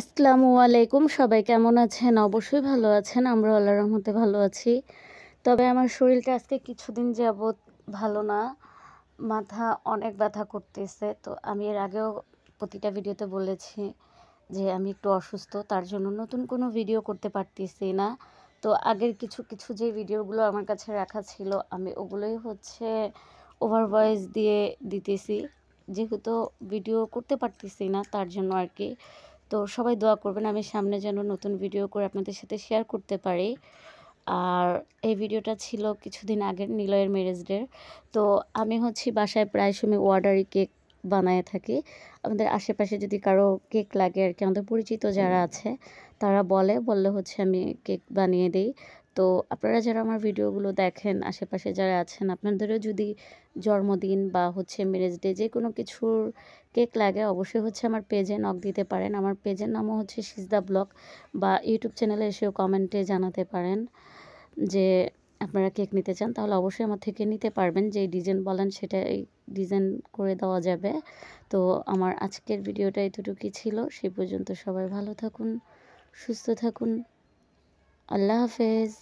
আসসালামু আলাইকুম সবাই কেমন আছেন অবশ্যই ভালো আছেন আমরা আল্লাহর রহমতে ভালো আছি তবে আমার শরীরটা আজকে কিছুদিন যাবৎ ভালো না মাথা অনেক ব্যথা করতেছে তো আমি এর আগেও প্রতিটা ভিডিওতে বলেছি যে আমি একটু অসুস্থ তার জন্য নতুন কোনো ভিডিও করতে পারতেছি না তো আগের কিছু কিছু যে ভিডিওগুলো আমার কাছে রাখা ছিল আমি ওগুলোই হচ্ছে ওভার ভয়েস দিয়ে দিতেছি যেহেতু ভিডিও করতে পারতেছি না তার জন্য আর কি তো সবাই দোয়া করবেন আমি সামনে যেন নতুন ভিডিও করে আপনাদের সাথে শেয়ার করতে পারি আর এই ভিডিওটা ছিল কিছুদিন আগের নিলয়ের ম্যারেজ তো আমি হচ্ছি বাসায় প্রায় সময় অর্ডারি কেক বানায় থাকি আমাদের আশেপাশে যদি কারো কেক লাগে আর কি আমাদের পরিচিত যারা আছে তারা বলে বললে হচ্ছে আমি কেক বানিয়ে দিই তো আপনারা যারা আমার ভিডিওগুলো দেখেন আশেপাশে যারা আছেন আপনাদেরও যদি জন্মদিন বা হচ্ছে ম্যারেজ ডে যে কোনো কিছুর কেক লাগে অবশ্যই হচ্ছে আমার পেজে নক দিতে পারেন আমার পেজের নামও হচ্ছে সিজদা ব্লগ বা ইউটিউব চ্যানেলে এসেও কমেন্টে জানাতে পারেন যে আপনারা কেক নিতে চান তাহলে অবশ্যই আমার থেকে নিতে পারবেন যে ডিজাইন বলেন সেটাই ডিজাইন করে দেওয়া যাবে তো আমার আজকের ভিডিওটা এতটুকুই ছিল সেই পর্যন্ত সবাই ভালো থাকুন সুস্থ থাকুন আল্লাহ হাফেজ